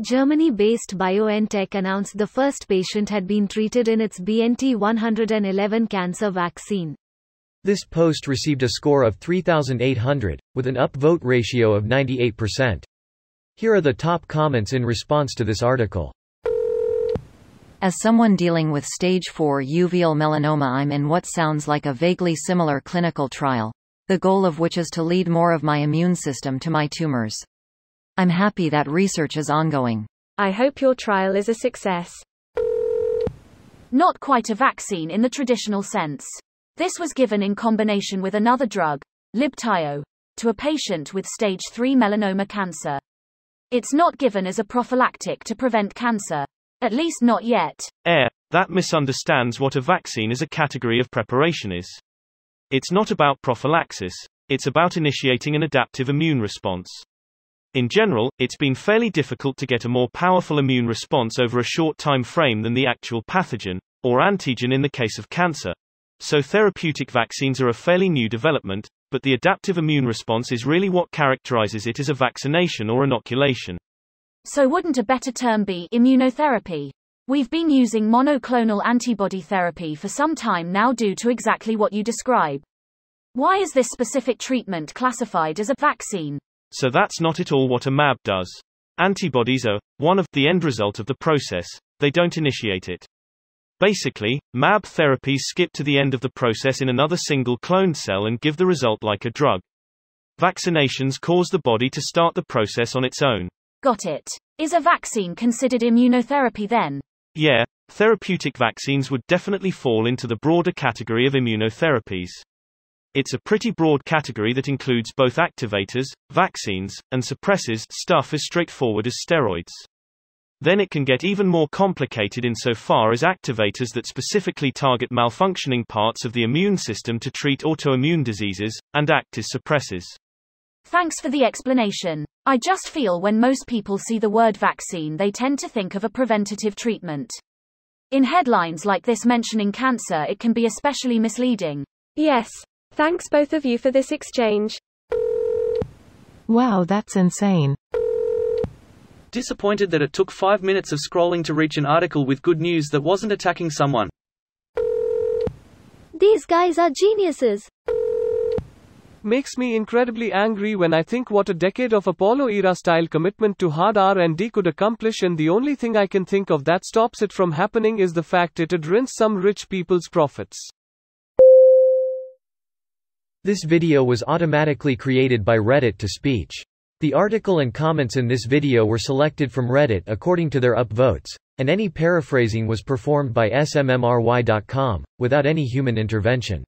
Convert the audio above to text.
Germany-based BioNTech announced the first patient had been treated in its BNT111 cancer vaccine. This post received a score of 3,800, with an upvote ratio of 98%. Here are the top comments in response to this article. As someone dealing with stage 4 uveal melanoma I'm in what sounds like a vaguely similar clinical trial, the goal of which is to lead more of my immune system to my tumors. I'm happy that research is ongoing. I hope your trial is a success. Not quite a vaccine in the traditional sense. This was given in combination with another drug, Libtio, to a patient with stage 3 melanoma cancer. It's not given as a prophylactic to prevent cancer. At least not yet. Eh, that misunderstands what a vaccine as a category of preparation is. It's not about prophylaxis, it's about initiating an adaptive immune response. In general, it's been fairly difficult to get a more powerful immune response over a short time frame than the actual pathogen, or antigen in the case of cancer. So therapeutic vaccines are a fairly new development, but the adaptive immune response is really what characterizes it as a vaccination or inoculation. So wouldn't a better term be immunotherapy? We've been using monoclonal antibody therapy for some time now due to exactly what you describe. Why is this specific treatment classified as a vaccine? So that's not at all what a MAB does. Antibodies are one of the end result of the process, they don't initiate it. Basically, MAB therapies skip to the end of the process in another single cloned cell and give the result like a drug. Vaccinations cause the body to start the process on its own. Got it. Is a vaccine considered immunotherapy then? Yeah, therapeutic vaccines would definitely fall into the broader category of immunotherapies. It's a pretty broad category that includes both activators, vaccines, and suppressors stuff as straightforward as steroids. Then it can get even more complicated insofar as activators that specifically target malfunctioning parts of the immune system to treat autoimmune diseases, and act as suppressors. Thanks for the explanation. I just feel when most people see the word vaccine, they tend to think of a preventative treatment. In headlines like this mentioning cancer, it can be especially misleading. Yes, Thanks both of you for this exchange. Wow, that's insane. Disappointed that it took five minutes of scrolling to reach an article with good news that wasn't attacking someone. These guys are geniuses. Makes me incredibly angry when I think what a decade of Apollo era style commitment to hard R&D could accomplish and the only thing I can think of that stops it from happening is the fact it would rinse some rich people's profits. This video was automatically created by Reddit to speech. The article and comments in this video were selected from Reddit according to their upvotes, and any paraphrasing was performed by smmry.com, without any human intervention.